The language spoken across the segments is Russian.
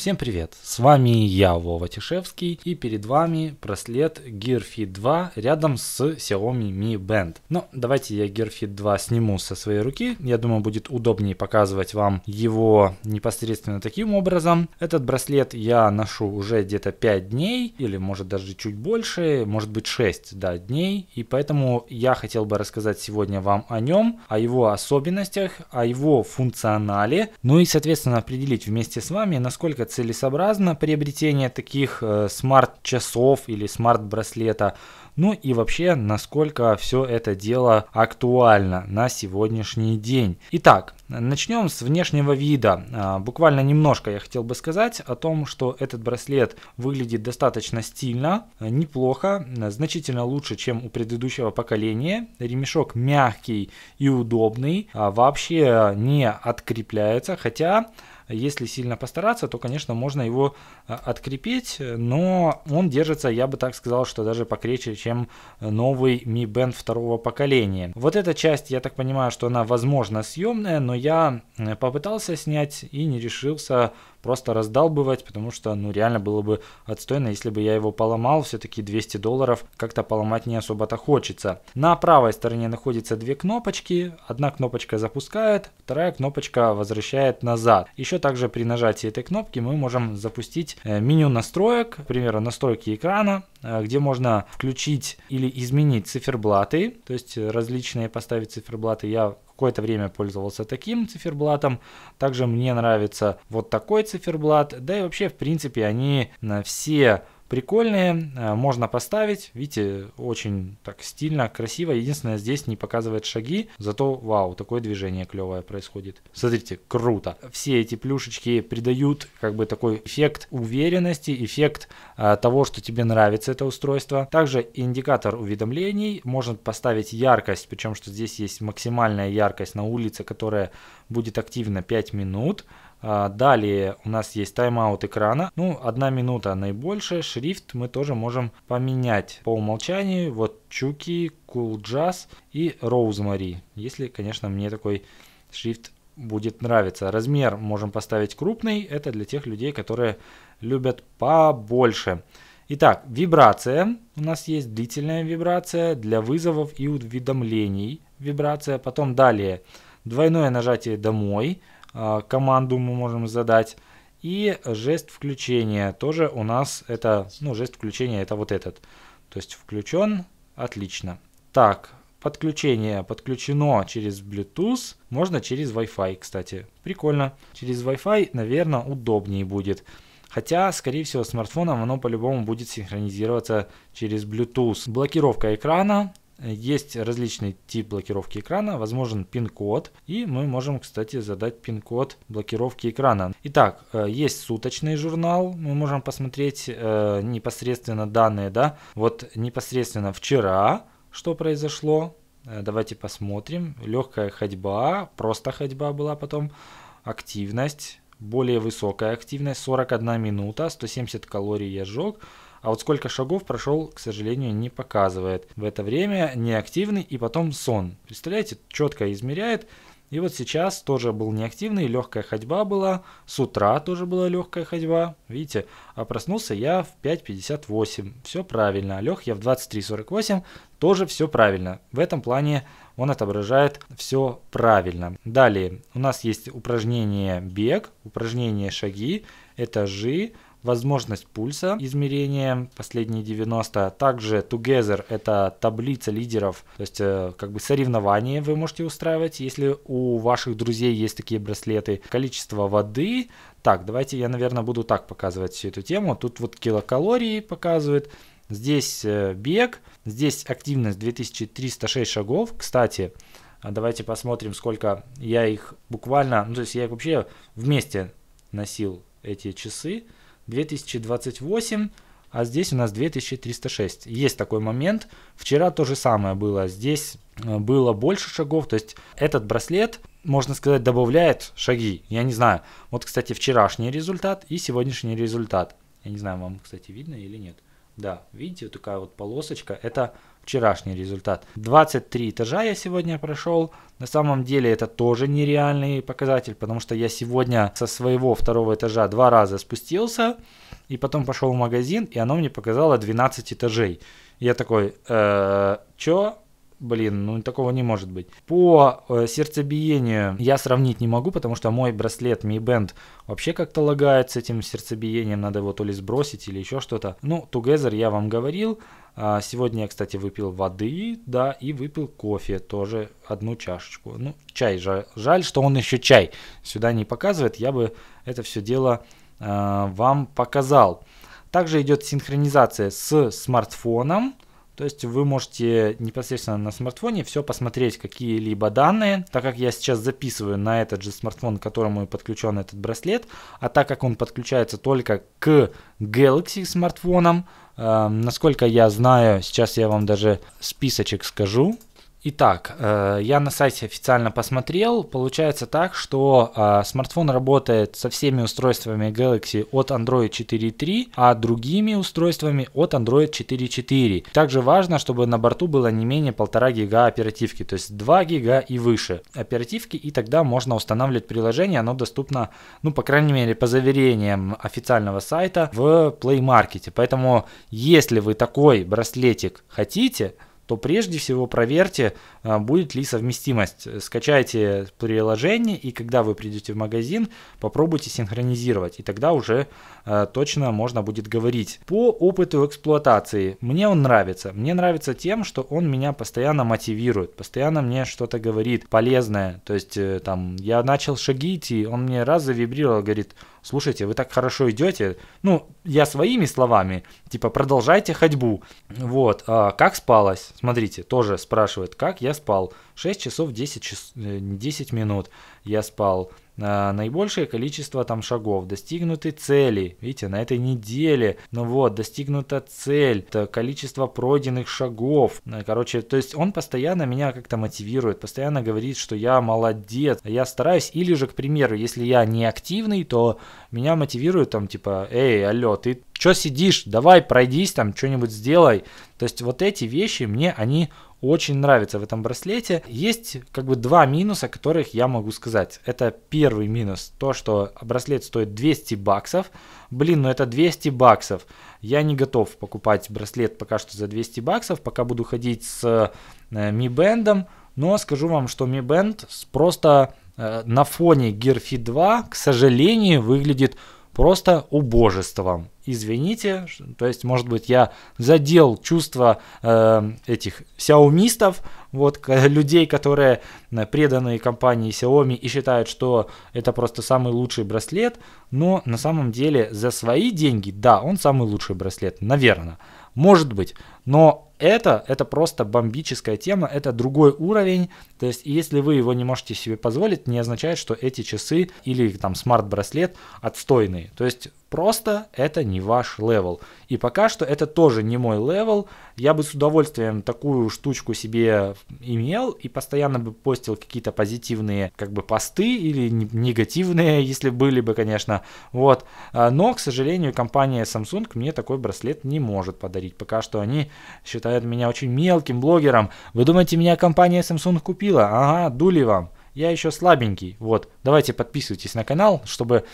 Всем привет! С вами я, Вова Тишевский, и перед вами браслет Gear Fit 2 рядом с Xiaomi Mi Band. Но ну, давайте я Gear Fit 2 сниму со своей руки, я думаю будет удобнее показывать вам его непосредственно таким образом. Этот браслет я ношу уже где-то 5 дней, или может даже чуть больше, может быть 6 да, дней, и поэтому я хотел бы рассказать сегодня вам о нем, о его особенностях, о его функционале, ну и соответственно определить вместе с вами, насколько целесообразно приобретение таких э, смарт-часов или смарт-браслета, ну и вообще, насколько все это дело актуально на сегодняшний день. Итак, начнем с внешнего вида. А, буквально немножко я хотел бы сказать о том, что этот браслет выглядит достаточно стильно, э, неплохо, э, значительно лучше, чем у предыдущего поколения. Ремешок мягкий и удобный, а вообще не открепляется, хотя если сильно постараться, то, конечно, можно его э, открепить, но он держится, я бы так сказал, что даже покрепче, чем новый Mi Band второго поколения. Вот эта часть, я так понимаю, что она, возможно, съемная, но я э, попытался снять и не решился просто раздалбывать, потому что, ну, реально было бы отстойно, если бы я его поломал, все-таки 200 долларов как-то поломать не особо-то хочется. На правой стороне находятся две кнопочки, одна кнопочка запускает, вторая кнопочка возвращает назад. Еще также при нажатии этой кнопки мы можем запустить э, меню настроек, к настройки экрана, э, где можно включить или изменить циферблаты, то есть э, различные поставить циферблаты. Я какое-то время пользовался таким циферблатом. Также мне нравится вот такой циферблат. Да и вообще, в принципе, они на все прикольные, а, можно поставить, видите, очень так стильно, красиво, единственное, здесь не показывает шаги, зато вау, такое движение клевое происходит. Смотрите, круто. Все эти плюшечки придают как бы такой эффект уверенности, эффект э, того, что тебе нравится это устройство. Также индикатор уведомлений, можно поставить яркость, причем что здесь есть максимальная яркость на улице, которая будет активна 5 минут, а, далее у нас есть тайм-аут экрана. Ну, одна минута наибольшая. Шрифт мы тоже можем поменять по умолчанию. Вот Чуки, Cool Jazz и Rosemary. Если, конечно, мне такой шрифт будет нравиться. Размер можем поставить крупный. Это для тех людей, которые любят побольше. Итак, вибрация. У нас есть длительная вибрация для вызовов и уведомлений. Вибрация. Потом далее двойное нажатие «Домой». А, команду мы можем задать. И жест включения тоже у нас это, ну, жест включения это вот этот. То есть включен, отлично. Так, подключение подключено через Bluetooth, можно через Wi-Fi, кстати. Прикольно. Через Wi-Fi, наверное, удобнее будет. Хотя, скорее всего, смартфоном оно по-любому будет синхронизироваться через Bluetooth. Блокировка экрана есть различный тип блокировки экрана, возможен пин-код, и мы можем, кстати, задать пин-код блокировки экрана. Итак, э, есть суточный журнал, мы можем посмотреть э, непосредственно данные, да, вот непосредственно вчера, что произошло, э, давайте посмотрим, легкая ходьба, просто ходьба была потом, активность, более высокая активность, 41 минута, 170 калорий я сжег, а вот сколько шагов прошел, к сожалению, не показывает. В это время неактивный и потом сон. Представляете, четко измеряет. И вот сейчас тоже был неактивный, легкая ходьба была. С утра тоже была легкая ходьба. Видите, а проснулся я в 5.58. Все правильно. А лег я в 23.48. Тоже все правильно. В этом плане он отображает все правильно. Далее у нас есть упражнение бег, упражнение шаги, этажи, возможность пульса измерения, последние 90. Также Together это таблица лидеров, то есть э, как бы соревнования вы можете устраивать, если у ваших друзей есть такие браслеты. Количество воды, так, давайте я, наверное, буду так показывать всю эту тему. Тут вот килокалории показывает, здесь э, бег, здесь активность 2306 шагов. Кстати, а давайте посмотрим, сколько я их буквально, ну то есть я их вообще вместе носил эти часы. 2028, а здесь у нас 2306. Есть такой момент. Вчера то же самое было. Здесь э, было больше шагов, то есть этот браслет, можно сказать, добавляет шаги. Я не знаю. Вот, кстати, вчерашний результат и сегодняшний результат. Я не знаю, вам, кстати, видно или нет. Да, видите, вот такая вот полосочка. Это вчерашний результат. 23 этажа я сегодня прошел. На самом деле это тоже нереальный показатель, потому что я сегодня со своего второго этажа два раза спустился, и потом пошел в магазин, и оно мне показало 12 этажей. Я такой, э, чё? блин, ну такого не может быть. По э, сердцебиению я сравнить не могу, потому что мой браслет Mi Band вообще как-то лагает с этим сердцебиением, надо его то ли сбросить или еще что-то. Ну, Together я вам говорил, а Сегодня я, кстати, выпил воды, да, и выпил кофе, тоже одну чашечку. Ну, чай, же жаль что он еще чай сюда не показывает, я бы это все дело э, вам показал. Также идет синхронизация с смартфоном, то есть вы можете непосредственно на смартфоне все посмотреть, какие-либо данные. Так как я сейчас записываю на этот же смартфон, к которому подключен этот браслет, а так как он подключается только к Galaxy смартфонам, э, насколько я знаю, сейчас я вам даже списочек скажу. Итак, э, я на сайте официально посмотрел. Получается так, что э, смартфон работает со всеми устройствами Galaxy от Android 4.3, а другими устройствами от Android 4.4. Также важно, чтобы на борту было не менее 1,5 гига оперативки, то есть 2 гига и выше оперативки, и тогда можно устанавливать приложение. Оно доступно, ну, по крайней мере, по заверениям официального сайта в Play Market. Поэтому, если вы такой браслетик хотите, то прежде всего проверьте, а, будет ли совместимость. Скачайте приложение, и когда вы придете в магазин, попробуйте синхронизировать, и тогда уже а, точно можно будет говорить. По опыту эксплуатации, мне он нравится. Мне нравится тем, что он меня постоянно мотивирует, постоянно мне что-то говорит полезное. То есть э, там я начал шаги идти, он мне раз завибрировал, говорит – слушайте, вы так хорошо идете, ну, я своими словами, типа, продолжайте ходьбу. Вот, а, как спалось? Смотрите, тоже спрашивает, как я спал? 6 часов 10, час, 10 минут я спал наибольшее количество там шагов, достигнуты цели, видите, на этой неделе, ну вот, достигнута цель, это количество пройденных шагов, э, короче, то есть он постоянно меня как-то мотивирует, постоянно говорит, что я молодец, я стараюсь, или же, к примеру, если я не активный, то меня мотивирует там типа, эй, алло, ты что сидишь, давай пройдись там, что-нибудь сделай, то есть вот эти вещи мне, они очень нравится в этом браслете. Есть как бы два минуса, которых я могу сказать. Это первый минус, то что браслет стоит 200 баксов. Блин, ну это 200 баксов. Я не готов покупать браслет пока что за 200 баксов, пока буду ходить с э, Mi Band. Но скажу вам, что Mi Band просто э, на фоне Gear Fit 2, к сожалению, выглядит просто убожеством. Извините, то есть, может быть, я задел чувства э, этих сяомистов, вот, людей, которые э, преданы компании Xiaomi и считают, что это просто самый лучший браслет, но на самом деле за свои деньги, да, он самый лучший браслет, наверное. Может быть, но это, это просто бомбическая тема, это другой уровень. То есть, если вы его не можете себе позволить, не означает, что эти часы или там смарт-браслет отстойные. То есть, просто это не ваш левел. И пока что это тоже не мой левел. Я бы с удовольствием такую штучку себе имел и постоянно бы постил какие-то позитивные как бы посты или негативные, если были бы, конечно. Вот. А, но, к сожалению, компания Samsung мне такой браслет не может подарить. Пока что они считают меня очень мелким блогером. Вы думаете, меня компания Samsung купила? Ага, дули вам я еще слабенький. Вот, давайте подписывайтесь на канал, чтобы,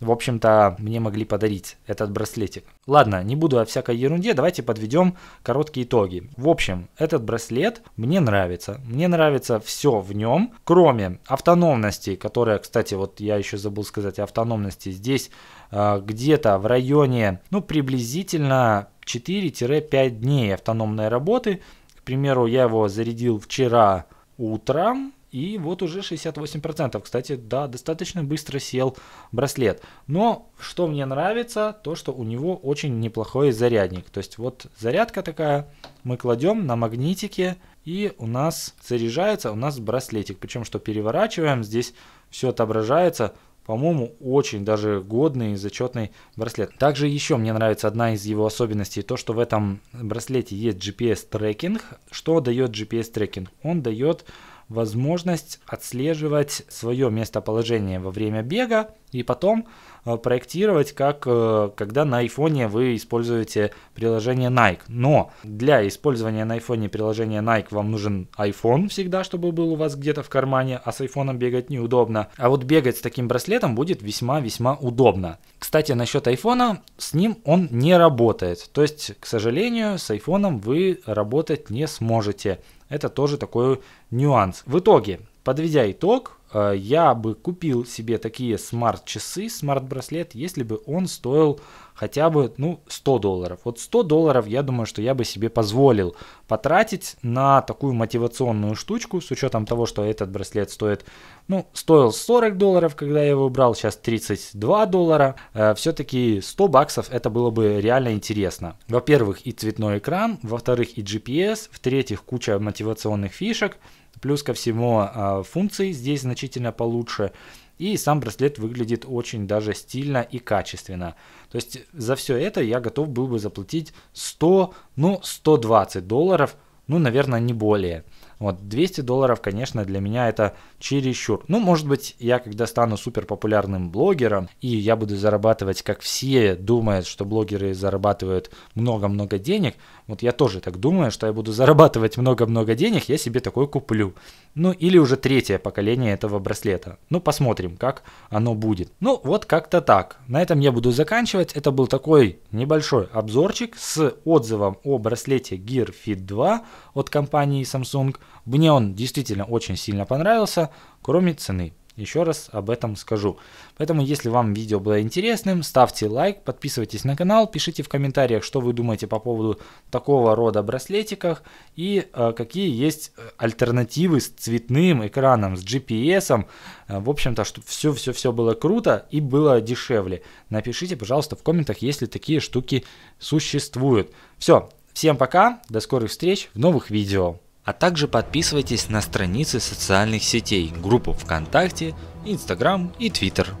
в общем-то, мне могли подарить этот браслетик. Ладно, не буду о всякой ерунде, давайте подведем короткие итоги. В общем, этот браслет мне нравится. Мне нравится все в нем, кроме автономности, которая, кстати, вот я еще забыл сказать, автономности здесь э, где-то в районе, ну, приблизительно 4-5 дней автономной работы. К примеру, я его зарядил вчера утром, и вот уже 68%. Кстати, да, достаточно быстро сел браслет. Но что мне нравится, то что у него очень неплохой зарядник. То есть вот зарядка такая, мы кладем на магнитике и у нас заряжается у нас браслетик. Причем что переворачиваем, здесь все отображается. По-моему, очень даже годный и зачетный браслет. Также еще мне нравится одна из его особенностей, то что в этом браслете есть GPS трекинг. Что дает GPS трекинг? Он дает возможность отслеживать свое местоположение во время бега и потом э, проектировать, как э, когда на айфоне вы используете приложение Nike. Но для использования на айфоне приложения Nike вам нужен iPhone всегда, чтобы был у вас где-то в кармане, а с айфоном бегать неудобно. А вот бегать с таким браслетом будет весьма-весьма удобно. Кстати, насчет айфона, с ним он не работает. То есть, к сожалению, с айфоном вы работать не сможете. Это тоже такой нюанс. В итоге, Подведя итог, э, я бы купил себе такие смарт-часы, смарт-браслет, если бы он стоил хотя бы, ну, 100 долларов. Вот 100 долларов, я думаю, что я бы себе позволил потратить на такую мотивационную штучку, с учетом того, что этот браслет стоит, ну, стоил 40 долларов, когда я его брал, сейчас 32 доллара. Э, Все-таки 100 баксов это было бы реально интересно. Во-первых, и цветной экран, во-вторых, и GPS, в-третьих, куча мотивационных фишек, плюс ко всему э, функций здесь значительно получше. И сам браслет выглядит очень даже стильно и качественно. То есть за все это я готов был бы заплатить 100, ну 120 долларов – ну, наверное, не более. Вот 200 долларов, конечно, для меня это чересчур. Ну, может быть, я когда стану супер популярным блогером, и я буду зарабатывать, как все думают, что блогеры зарабатывают много-много денег, вот я тоже так думаю, что я буду зарабатывать много-много денег, я себе такой куплю. Ну, или уже третье поколение этого браслета. Ну, посмотрим, как оно будет. Ну, вот как-то так. На этом я буду заканчивать. Это был такой небольшой обзорчик с отзывом о браслете Gear Fit 2 от компании Samsung. Мне он действительно очень сильно понравился, кроме цены. Еще раз об этом скажу. Поэтому, если вам видео было интересным, ставьте лайк, подписывайтесь на канал, пишите в комментариях, что вы думаете по поводу такого рода браслетиках и э, какие есть э, альтернативы с цветным экраном, с GPS. Э, в общем-то, чтобы все-все-все было круто и было дешевле. Напишите, пожалуйста, в комментах, если такие штуки существуют. Все, Всем пока, до скорых встреч в новых видео. А также подписывайтесь на страницы социальных сетей, группу ВКонтакте, Инстаграм и Твиттер.